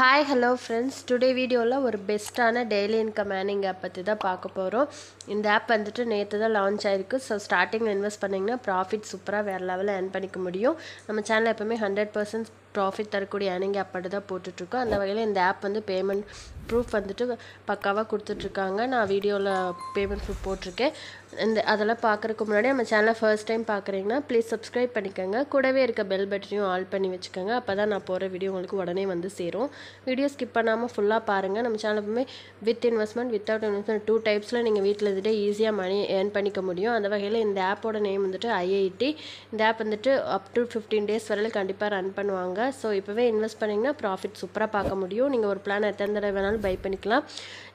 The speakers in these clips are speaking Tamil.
ஹாய் ஹலோ ஃப்ரெண்ட்ஸ் டுடே வீடியோவில் ஒரு பெஸ்ட்டான டெய்லி இன்கம் ஏர்னிங் ஆப் பற்றி தான் பார்க்க போகிறோம் இந்த ஆப் வந்துட்டு நேற்று தான் லான்ச் ஆயிருக்கு ஸோ ஸ்டார்டிங்கில் இன்வெஸ்ட் பண்ணிங்கன்னா ப்ராஃபிட் சூப்பராக வேறு லெவலில் ஏர்ன் பண்ணிக்க முடியும் நம்ம சேனலில் எப்போவுமே ஹண்ட்ரட் பர்சன்ட் ப்ராஃபிட் தரக்கூடிய ஏர்னிங் ஆப் மட்டும் தான் போட்டுட்ருக்கோம் அந்த வகையில் இந்த ஆப் வந்து பேமெண்ட் ப்ரூஃப் வந்துட்டு பக்காவாக கொடுத்துட்ருக்காங்க நான் வீடியோவில் பேமெண்ட் ப்ரூஃப் போட்டிருக்கேன் இந்த அதெல்லாம் பார்க்குறக்கு முன்னாடி நம்ம சேனலை ஃபர்ஸ்ட் டைம் பார்க்குறீங்கன்னா ப்ளீஸ் சப்ஸ்கிரைப் பண்ணிக்கோங்க கூடவே இருக்க பெல் பட்டனையும் ஆல் பண்ணி வச்சுக்கோங்க அப்போ தான் நான் போகிற வீடியோ உங்களுக்கு உடனே வந்து சேரும் வீடியோ ஸ்கிப் பண்ணாமல் ஃபுல்லாக பாருங்கள் நம்ம சேனல் எப்பவுமே with investment without investment two டைப்ஸில் நீங்கள் வீட்டில் இருந்துகிட்டே ஈஸியாக மணி ஏர்ன் பண்ணிக்க முடியும் அந்த வகையில் இந்த ஆப்போட நேம் வந்துட்டு ஐஐடி இந்த ஆப் வந்துட்டு அப் டு ஃபிஃப்டீன் டேஸ் வரையில் கண்டிப்பாக ரன் பண்ணுவாங்க ஸோ இப்போவே இன்வெஸ்ட் பண்ணிங்கன்னா ப்ராஃபிட் சூப்பராக பார்க்க முடியும் நீங்கள் ஒரு பிளான் எத்தனை தடவை வேணாலும் பை பண்ணிக்கலாம்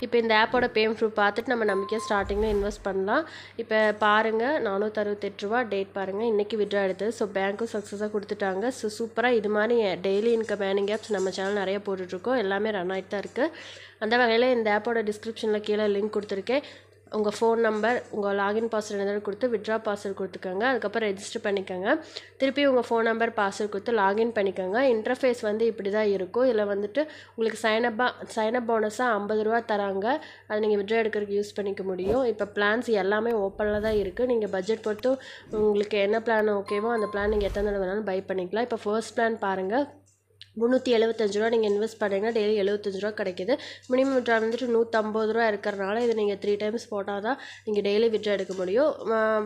இப்போ இந்த ஆப்போட பேம் ப்ரூஃப் பார்த்துட்டு நம்ம நம்பிக்கையாக ஸ்டார்டிங்கில் இன்வெஸ்ட் பண்ணலாம் இப்போ பாருங்கள் நானூற்றறுபத்தெட்டு ரூபா டேட் பாருங்கள் இன்றைக்கி விட்ரா எடுத்தது ஸோ பேங்க்கும் சக்ஸஸாக கொடுத்துட்டாங்க ஸோ சூப்பராக இது மாதிரி டெய்லி இன்கம் ஏர்னிங் ஆப்ஸ் நம்ம சேனல் நிறைய போட்டுட்ருக்கோம் எல்லாமே ரன் ஆகிட்டு தான் இருக்குது அந்த வகையில் இந்த ஆப்போட டிஸ்கிரிப்ஷனில் கீழே லிங்க் கொடுத்துருக்கேன் உங்கள் ஃபோன் நம்பர் உங்கள் லாகின் பாஸ்வேர்டு இருந்தாலும் கொடுத்து விட்ரா பாஸ்வேர்டு கொடுத்துக்கோங்க அதுக்கப்புறம் ரெஜிஸ்டர் பண்ணிக்கோங்க திருப்பி உங்கள் ஃபோன் நம்பர் பாஸ்வேர்டு கொடுத்து லாகின் பண்ணிக்கோங்க இன்டர்ஃபேஸ் வந்து இப்படி தான் இருக்கும் இதில் வந்துட்டு உங்களுக்கு சைனப்பாக சைனப் போனஸாக ஐம்பது ரூபா தராங்க அதை நீங்கள் விட்ரா எடுக்கிறதுக்கு யூஸ் பண்ணிக்க முடியும் இப்போ பிளான்ஸ் எல்லாமே ஓப்பனில் தான் இருக்குது நீங்கள் பட்ஜெட் பொறுத்து உங்களுக்கு என்ன பிளான் ஓகேவோ அந்த பிளான் நீங்கள் எத்தனை வேணாலும் பை பண்ணிக்கலாம் இப்போ ஃபர்ஸ்ட் பிளான் பாருங்கள் முந்நூற்றி எழுபத்தஞ்சு ரூபா நீங்கள் இன்வெஸ்ட் பண்ணிங்கன்னா டெய்லி எழுபத்தஞ்சு ரூபா கிடைக்கிது மினிமம் விட்ரா வந்துட்டு நூற்றம்பது ரூபா இருக்கிறனால இது நீங்கள் த்ரீ டைம்ஸ் போட்டால் தான் நீங்கள் டெய்லி விட்ரா எடுக்க முடியும்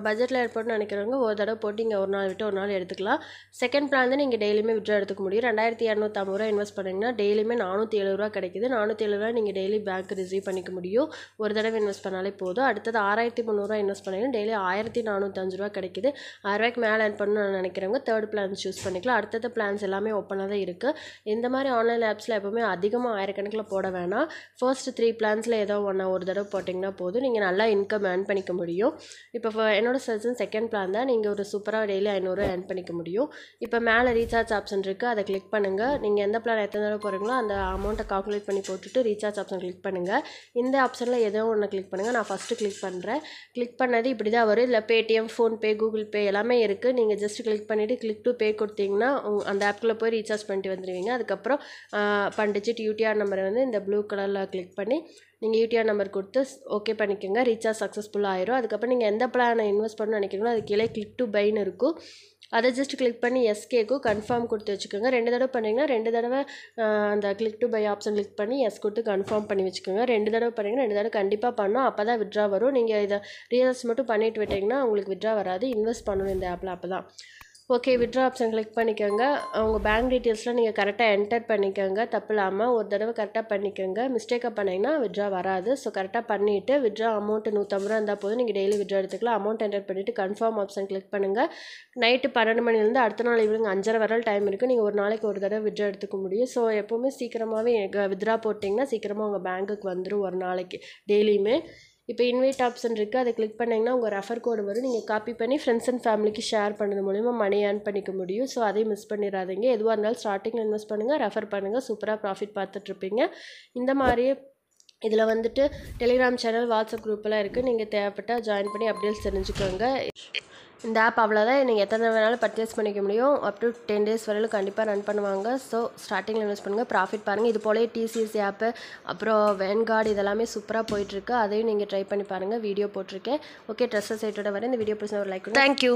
பட்ஜெட்டில் ஏற்பட்டு நினைக்கிறவங்க ஒரு தடவை போட்டு நீங்கள் ஒரு நாள் விட்டு ஒரு நாள் எடுத்துக்கலாம் செகண்ட் பிளான் தான் நீங்கள் டெய்லியுமே விட்ரா எடுத்துக்க முடியும் ரெண்டாயிரத்தி இரநூத்தம்பது ரூபா இன்வெஸ்ட் பண்ணிங்கன்னா டெய்லியுமே நானூற்றி எழுபது ரூபா கிடைக்கிது நானூற்றி எழுபது ரூபா நீங்கள் டெய்லி பேங்க் ரிசீவ் பண்ணிக்க முடியும் ஒரு தடவை இன்வெஸ்ட் பண்ணாலே போதும் அடுத்தது ஆறாயிரத்தி முந்நூறுரூவா இன்வெஸ்ட் பண்ணிங்கன்னா டெய்லி ஆயிரத்தி நானூற்றஞ்சு ரூபா கிடைக்கிது ஆயிரரூவாய்க்கு மேலே ஏன் பண்ணணும்னு நினைக்கிறவங்க தேர்ட் பிளான் சூஸ் பண்ணிக்கலாம் அடுத்தது பிளான்ஸ் எல்லாமே ஓப்பனாக தான் இருக்குது இந்த மாதிரி ஆன்லைன் ஆப்ஸில் எப்போவுமே அதிகமாக ஆயிரக்கணக்கில் போட வேணாம் ஃபர்ஸ்ட் த்ரீ பிளான்ஸில் ஏதோ ஒன்று ஒரு தடவை போட்டிங்கன்னா போதும் நீங்கள் நல்லா இன்கம் ஏர்ன் பண்ணிக்க முடியும் இப்போ என்னோடய சஜன் செகண்ட் பிளான் தான் நீங்கள் ஒரு சூப்பராக டெய்லி ஐநூறு ஏர்ன் பண்ணிக்க முடியும் இப்போ மேலே ரீசார்ஜ் ஆப்ஷன் இருக்குது அதை கிளிக் பண்ணுங்கள் நீங்கள் எந்த பிளான் எத்தனை தடவை போகிறீங்களோ அந்த அமௌண்ட்டை கால்குலேட் பண்ணி போட்டுட்டு ரீசார்ஜ் ஆப்ஷன் கிளிக் பண்ணுங்கள் இந்த ஆப்ஷனில் ஏதோ ஒன்று கிளிக் பண்ணுங்கள் நான் ஃபஸ்ட்டு கிளிக் பண்ணுறேன் கிளிக் பண்ணது இப்படி தான் வரும் இல்லை பேடிஎம் ஃபோன்பே கூகுள் பே எல்லாமே இருக்குது நீங்கள் ஜஸ்ட் கிளிக் பண்ணிவிட்டு கிளிக் டு பே கொடுத்தீங்கன்னா அந்த ஆப்பில் போய் ரீசார்ஜ் பண்ணிட்டு வந்துடுங்க வந்துடுவீங்க அதுக்கப்புறம் பண்டிச்சிட் யூடிஆர் நம்பரை வந்து இந்த ப்ளூ கலரில் கிளிக் பண்ணி நீங்கள் யூடிஆர் நம்பர் கொடுத்து ஓகே பண்ணிக்கோங்க ரீசார்ஜ் சக்ஸஸ்ஃபுல்லாக ஆயிரும் அதுக்கப்புறம் நீங்கள் எந்த பிளானை இன்வெஸ்ட் பண்ணணும்னு நினைக்கிறீங்களோ அது கீழே கிளிக் டு பைன்னு இருக்கும் அதை ஜஸ்ட் கிளிக் பண்ணி எஸ் கன்ஃபார்ம் கொடுத்து வச்சுக்கோங்க ரெண்டு தடவை பண்ணிங்கன்னா ரெண்டு தடவை அந்த click to buy option click பண்ணி எஸ் கொடுத்து கன்ஃபார்ம் பண்ணி வச்சுக்கோங்க ரெண்டு தடவை பண்ணிங்கன்னா ரெண்டு தடவை கண்டிப்பாக பண்ணோம் அப்போ தான் விட்ரா வரும் நீங்கள் இதை ரீசார்ஜ் மட்டும் பண்ணிட்டு விட்டிங்கன்னா உங்களுக்கு விட்ரா வராது இன்வெஸ்ட் பண்ணணும் இந்த ஆப்பில் அப்போ தான் ஓகே விட்ரா ஆப்ஷன் கிளிக் பண்ணிக்கோங்க அவங்க பேங்க் டீட்டெயில்ஸ்லாம் நீங்கள் கரெக்டாக என்டர் பண்ணிக்கோங்க தப்பு இல்லாமல் ஒரு தடவை கரெக்டாக பண்ணிக்கோங்க மிஸ்டேக்காக பண்ணிங்கன்னா விட்ரா வராது ஸோ கரெக்டாக பண்ணிவிட்டு விட்ரா அமௌண்ட்டு நூற்றம்பது ரூபா இருந்தால் போதும் நீங்கள் டெய்லி விட்ரா எடுத்துக்கலாம் அமௌண்ட் என்டர் பண்ணிவிட்டு கன்ஃபார்ம் ஆப்ஷன் கிளிக் பண்ணுங்கள் நைட்டு பன்னெண்டு மணிலேருந்து அடுத்த நாள் இவங்க அஞ்சரை வரல் டைம் இருக்குது நீங்கள் ஒரு நாளைக்கு ஒரு தடவை விட்ரா எடுத்துக்க முடியும் ஸோ எப்போவுமே சீக்கிரமாகவே விட்ரா போட்டிங்கன்னா சீக்கிரமாக உங்கள் பேங்க்குக்கு வந்துடும் ஒரு நாளைக்கு டெய்லியுமே இப்போ இன்வைட் ஆப்ஷன் இருக்குது அதை கிளிக் பண்ணிங்கன்னா உங்கள் ரெஃபர் கோடு வரும் நீங்கள் காப்பி பண்ணி ஃப்ரெண்ட்ஸ் அண்ட் ஃபேமிலிக்கு ஷேர் பண்ணுறது மூலிமா மணி ஏர்ன் பண்ணிக்க முடியும் ஸோ அதையும் மிஸ் பண்ணிடாதீங்க எதுவாக இருந்தாலும் ஸ்டார்டிங் இன்வெஸ்ட் பண்ணுங்கள் ரெஃபர் பண்ணுங்கள் சூப்பராக ப்ராஃபிட் பார்த்துட்ருப்பீங்க இந்த மாதிரியே இதில் வந்துட்டு டெலிகிராம் சேனல் வாட்ஸ்அப் குரூப்பெல்லாம் இருக்குது நீங்கள் தேவைப்பட்டால் ஜாயின் பண்ணி அப்டேட்ஸ் தெரிஞ்சுக்கோங்க இந்த ஆப் அவ்வளோதான் நீங்கள் எத்தனை வேணாலும் பர்ச்சேஸ் பண்ணிக்க முடியும் அப் டு டென் டேஸ் வரையிலும் கண்டிப்பாக ரன் பண்ணுவாங்க ஸோ ஸ்டார்டிங்கில் இன்வெஸ்ட் பண்ணுங்கள் ப்ராஃபிட் பாருங்கள் இது போலே டிசிஎஸ் ஆப்பு அப்புறம் வேன்கார்டு இதெல்லாமே சூப்பராக போயிட்டுருக்கு அதையும் நீங்கள் ட்ரை பண்ணி பாருங்கள் வீடியோ போட்டிருக்கேன் ஓகே ட்ரெஸ்ஸை சைட்டோட வரேன் இந்த வீடியோ பிடிச்சி ஒரு லைக் தேங்க்யூ